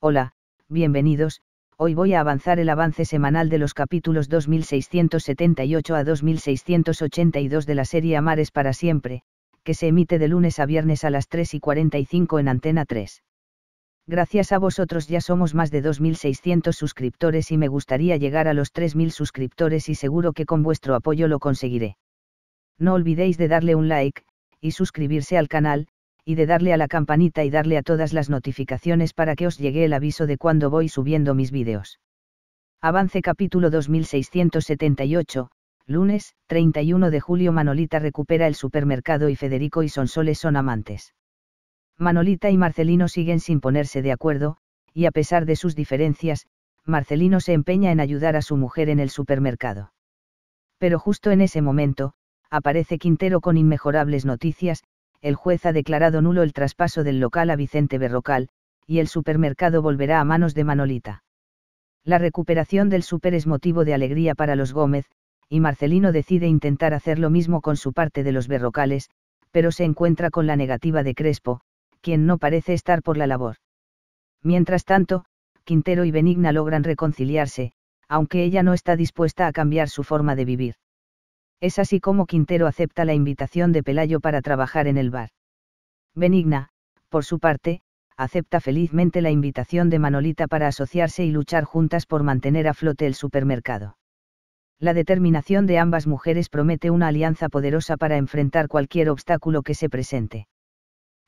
Hola, bienvenidos, hoy voy a avanzar el avance semanal de los capítulos 2678 a 2682 de la serie Amares para siempre, que se emite de lunes a viernes a las 3 y 45 en Antena 3. Gracias a vosotros ya somos más de 2.600 suscriptores y me gustaría llegar a los 3.000 suscriptores y seguro que con vuestro apoyo lo conseguiré. No olvidéis de darle un like, y suscribirse al canal, y de darle a la campanita y darle a todas las notificaciones para que os llegue el aviso de cuando voy subiendo mis vídeos. Avance capítulo 2678, lunes, 31 de julio Manolita recupera el supermercado y Federico y Sonsoles son amantes. Manolita y Marcelino siguen sin ponerse de acuerdo, y a pesar de sus diferencias, Marcelino se empeña en ayudar a su mujer en el supermercado. Pero justo en ese momento, aparece Quintero con inmejorables noticias, el juez ha declarado nulo el traspaso del local a Vicente Berrocal, y el supermercado volverá a manos de Manolita. La recuperación del super es motivo de alegría para los Gómez, y Marcelino decide intentar hacer lo mismo con su parte de los Berrocales, pero se encuentra con la negativa de Crespo, quien no parece estar por la labor. Mientras tanto, Quintero y Benigna logran reconciliarse, aunque ella no está dispuesta a cambiar su forma de vivir. Es así como Quintero acepta la invitación de Pelayo para trabajar en el bar. Benigna, por su parte, acepta felizmente la invitación de Manolita para asociarse y luchar juntas por mantener a flote el supermercado. La determinación de ambas mujeres promete una alianza poderosa para enfrentar cualquier obstáculo que se presente.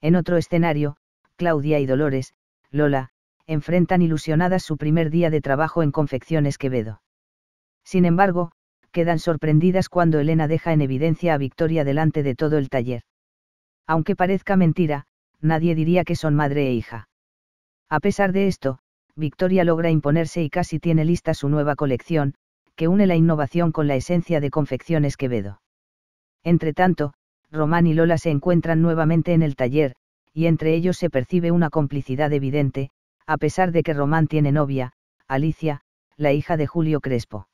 En otro escenario, Claudia y Dolores, Lola, enfrentan ilusionadas su primer día de trabajo en Confecciones Quevedo. Sin embargo, quedan sorprendidas cuando Elena deja en evidencia a Victoria delante de todo el taller. Aunque parezca mentira, nadie diría que son madre e hija. A pesar de esto, Victoria logra imponerse y casi tiene lista su nueva colección, que une la innovación con la esencia de confecciones Quevedo. Entretanto, Román y Lola se encuentran nuevamente en el taller, y entre ellos se percibe una complicidad evidente, a pesar de que Román tiene novia, Alicia, la hija de Julio Crespo.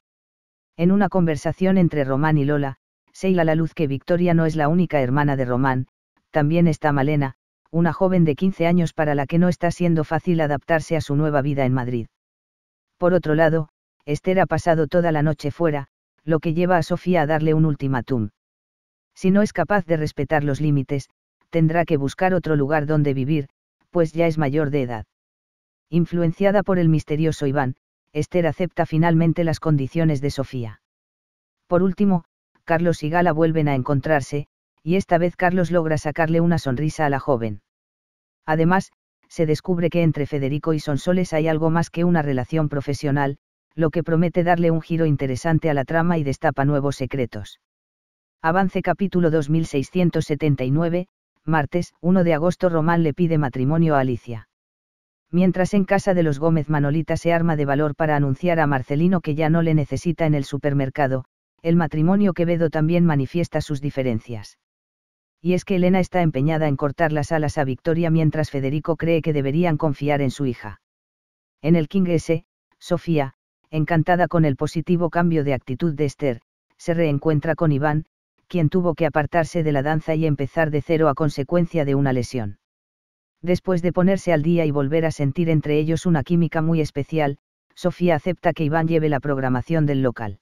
En una conversación entre Román y Lola, se a la luz que Victoria no es la única hermana de Román, también está Malena, una joven de 15 años para la que no está siendo fácil adaptarse a su nueva vida en Madrid. Por otro lado, Esther ha pasado toda la noche fuera, lo que lleva a Sofía a darle un ultimátum. Si no es capaz de respetar los límites, tendrá que buscar otro lugar donde vivir, pues ya es mayor de edad. Influenciada por el misterioso Iván, Esther acepta finalmente las condiciones de Sofía. Por último, Carlos y Gala vuelven a encontrarse, y esta vez Carlos logra sacarle una sonrisa a la joven. Además, se descubre que entre Federico y Sonsoles hay algo más que una relación profesional, lo que promete darle un giro interesante a la trama y destapa nuevos secretos. Avance capítulo 2679, martes, 1 de agosto Román le pide matrimonio a Alicia mientras en casa de los Gómez Manolita se arma de valor para anunciar a Marcelino que ya no le necesita en el supermercado, el matrimonio Quevedo también manifiesta sus diferencias. Y es que Elena está empeñada en cortar las alas a Victoria mientras Federico cree que deberían confiar en su hija. En el King S, Sofía, encantada con el positivo cambio de actitud de Esther, se reencuentra con Iván, quien tuvo que apartarse de la danza y empezar de cero a consecuencia de una lesión. Después de ponerse al día y volver a sentir entre ellos una química muy especial, Sofía acepta que Iván lleve la programación del local.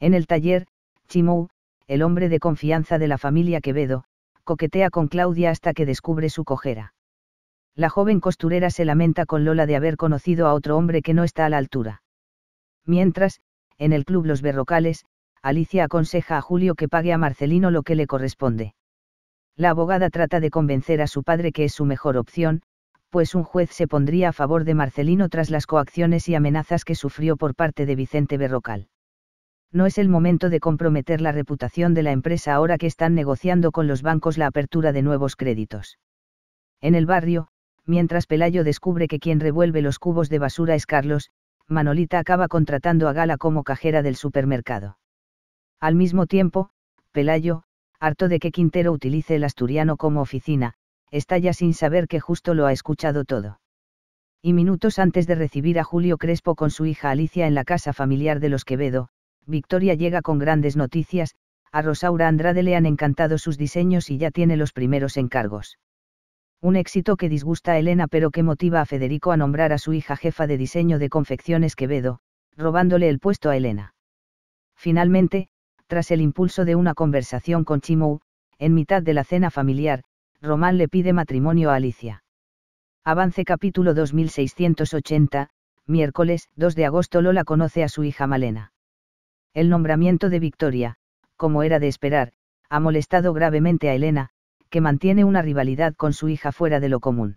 En el taller, Chimou, el hombre de confianza de la familia Quevedo, coquetea con Claudia hasta que descubre su cojera. La joven costurera se lamenta con Lola de haber conocido a otro hombre que no está a la altura. Mientras, en el club Los Berrocales, Alicia aconseja a Julio que pague a Marcelino lo que le corresponde. La abogada trata de convencer a su padre que es su mejor opción, pues un juez se pondría a favor de Marcelino tras las coacciones y amenazas que sufrió por parte de Vicente Berrocal. No es el momento de comprometer la reputación de la empresa ahora que están negociando con los bancos la apertura de nuevos créditos. En el barrio, mientras Pelayo descubre que quien revuelve los cubos de basura es Carlos, Manolita acaba contratando a Gala como cajera del supermercado. Al mismo tiempo, Pelayo, harto de que Quintero utilice el asturiano como oficina, está ya sin saber que justo lo ha escuchado todo. Y minutos antes de recibir a Julio Crespo con su hija Alicia en la casa familiar de los Quevedo, Victoria llega con grandes noticias, a Rosaura Andrade le han encantado sus diseños y ya tiene los primeros encargos. Un éxito que disgusta a Elena pero que motiva a Federico a nombrar a su hija jefa de diseño de confecciones Quevedo, robándole el puesto a Elena. Finalmente, tras el impulso de una conversación con Chimou, en mitad de la cena familiar, Román le pide matrimonio a Alicia. Avance capítulo 2680, miércoles 2 de agosto Lola conoce a su hija Malena. El nombramiento de Victoria, como era de esperar, ha molestado gravemente a Elena, que mantiene una rivalidad con su hija fuera de lo común.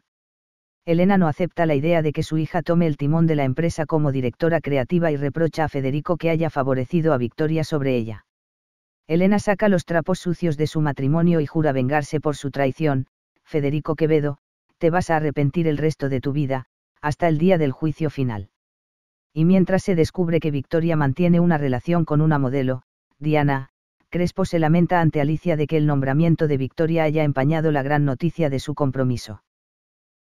Elena no acepta la idea de que su hija tome el timón de la empresa como directora creativa y reprocha a Federico que haya favorecido a Victoria sobre ella. Elena saca los trapos sucios de su matrimonio y jura vengarse por su traición, Federico Quevedo, te vas a arrepentir el resto de tu vida, hasta el día del juicio final. Y mientras se descubre que Victoria mantiene una relación con una modelo, Diana, Crespo se lamenta ante Alicia de que el nombramiento de Victoria haya empañado la gran noticia de su compromiso.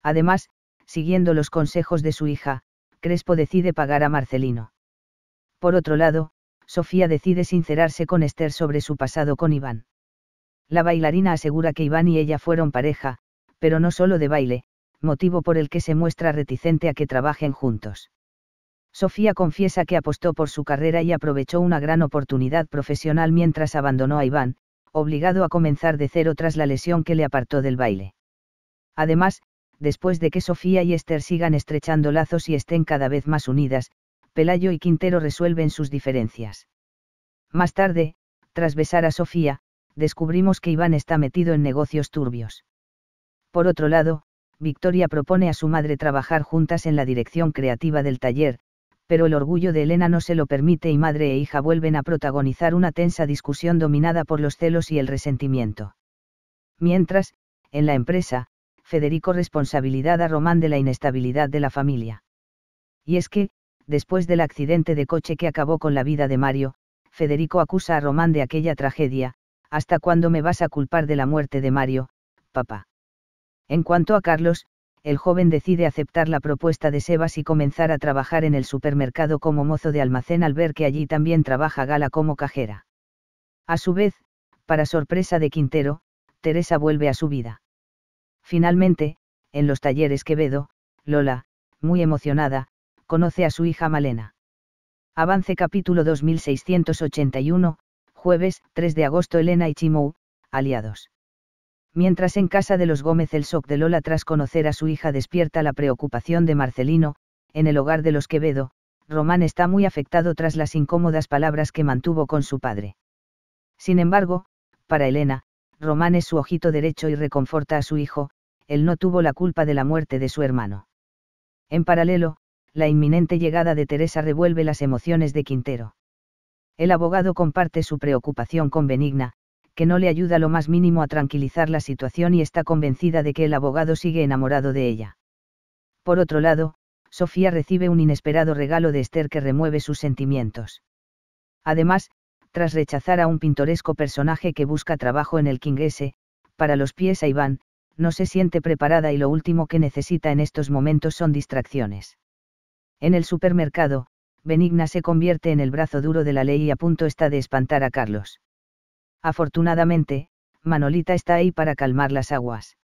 Además, siguiendo los consejos de su hija, Crespo decide pagar a Marcelino. Por otro lado, Sofía decide sincerarse con Esther sobre su pasado con Iván. La bailarina asegura que Iván y ella fueron pareja, pero no solo de baile, motivo por el que se muestra reticente a que trabajen juntos. Sofía confiesa que apostó por su carrera y aprovechó una gran oportunidad profesional mientras abandonó a Iván, obligado a comenzar de cero tras la lesión que le apartó del baile. Además, después de que Sofía y Esther sigan estrechando lazos y estén cada vez más unidas, Pelayo y Quintero resuelven sus diferencias. Más tarde, tras besar a Sofía, descubrimos que Iván está metido en negocios turbios. Por otro lado, Victoria propone a su madre trabajar juntas en la dirección creativa del taller, pero el orgullo de Elena no se lo permite y madre e hija vuelven a protagonizar una tensa discusión dominada por los celos y el resentimiento. Mientras, en la empresa, Federico responsabilidad a Román de la inestabilidad de la familia. Y es que, después del accidente de coche que acabó con la vida de Mario, Federico acusa a Román de aquella tragedia, ¿hasta cuándo me vas a culpar de la muerte de Mario, papá? En cuanto a Carlos, el joven decide aceptar la propuesta de Sebas y comenzar a trabajar en el supermercado como mozo de almacén al ver que allí también trabaja Gala como cajera. A su vez, para sorpresa de Quintero, Teresa vuelve a su vida. Finalmente, en los talleres que Quevedo, Lola, muy emocionada, conoce a su hija Malena. Avance capítulo 2681, jueves 3 de agosto Elena y Chimou, aliados. Mientras en casa de los Gómez el soc de Lola tras conocer a su hija despierta la preocupación de Marcelino, en el hogar de los Quevedo, Román está muy afectado tras las incómodas palabras que mantuvo con su padre. Sin embargo, para Elena, Román es su ojito derecho y reconforta a su hijo, él no tuvo la culpa de la muerte de su hermano. En paralelo, la inminente llegada de Teresa revuelve las emociones de Quintero. El abogado comparte su preocupación con Benigna, que no le ayuda lo más mínimo a tranquilizar la situación y está convencida de que el abogado sigue enamorado de ella. Por otro lado, Sofía recibe un inesperado regalo de Esther que remueve sus sentimientos. Además, tras rechazar a un pintoresco personaje que busca trabajo en el Kingese, para los pies a Iván, no se siente preparada y lo último que necesita en estos momentos son distracciones. En el supermercado, Benigna se convierte en el brazo duro de la ley y a punto está de espantar a Carlos. Afortunadamente, Manolita está ahí para calmar las aguas.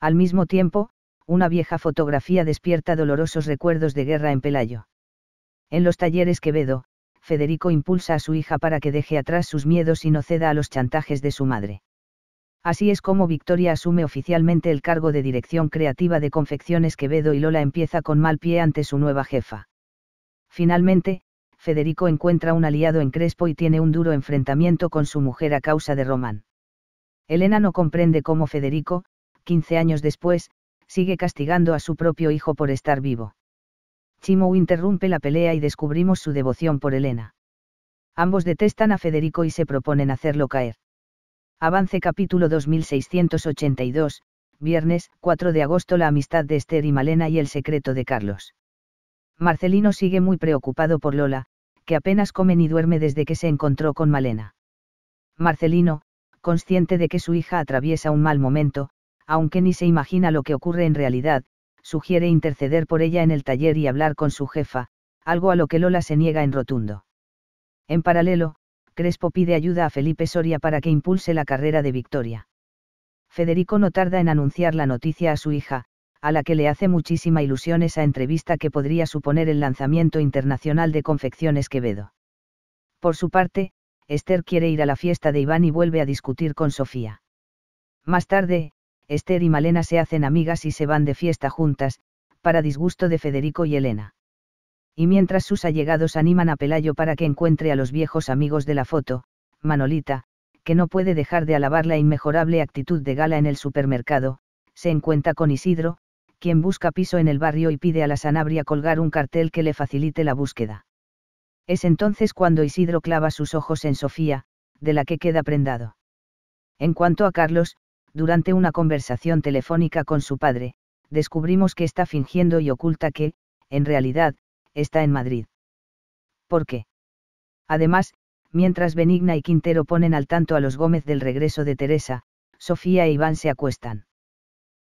Al mismo tiempo, una vieja fotografía despierta dolorosos recuerdos de guerra en Pelayo. En los talleres Quevedo, Federico impulsa a su hija para que deje atrás sus miedos y no ceda a los chantajes de su madre. Así es como Victoria asume oficialmente el cargo de dirección creativa de Confecciones Quevedo y Lola empieza con mal pie ante su nueva jefa. Finalmente, Federico encuentra un aliado en Crespo y tiene un duro enfrentamiento con su mujer a causa de Román. Elena no comprende cómo Federico, 15 años después, sigue castigando a su propio hijo por estar vivo. Chimo interrumpe la pelea y descubrimos su devoción por Elena. Ambos detestan a Federico y se proponen hacerlo caer. Avance capítulo 2682, viernes 4 de agosto La amistad de Esther y Malena y el secreto de Carlos. Marcelino sigue muy preocupado por Lola, que apenas come ni duerme desde que se encontró con Malena. Marcelino, consciente de que su hija atraviesa un mal momento, aunque ni se imagina lo que ocurre en realidad, sugiere interceder por ella en el taller y hablar con su jefa, algo a lo que Lola se niega en rotundo. En paralelo, Crespo pide ayuda a Felipe Soria para que impulse la carrera de Victoria. Federico no tarda en anunciar la noticia a su hija, a la que le hace muchísima ilusión esa entrevista que podría suponer el lanzamiento internacional de Confecciones Quevedo. Por su parte, Esther quiere ir a la fiesta de Iván y vuelve a discutir con Sofía. Más tarde, Esther y Malena se hacen amigas y se van de fiesta juntas, para disgusto de Federico y Elena y mientras sus allegados animan a Pelayo para que encuentre a los viejos amigos de la foto, Manolita, que no puede dejar de alabar la inmejorable actitud de Gala en el supermercado, se encuentra con Isidro, quien busca piso en el barrio y pide a la Sanabria colgar un cartel que le facilite la búsqueda. Es entonces cuando Isidro clava sus ojos en Sofía, de la que queda prendado. En cuanto a Carlos, durante una conversación telefónica con su padre, descubrimos que está fingiendo y oculta que, en realidad, está en Madrid. ¿Por qué? Además, mientras Benigna y Quintero ponen al tanto a los Gómez del regreso de Teresa, Sofía e Iván se acuestan.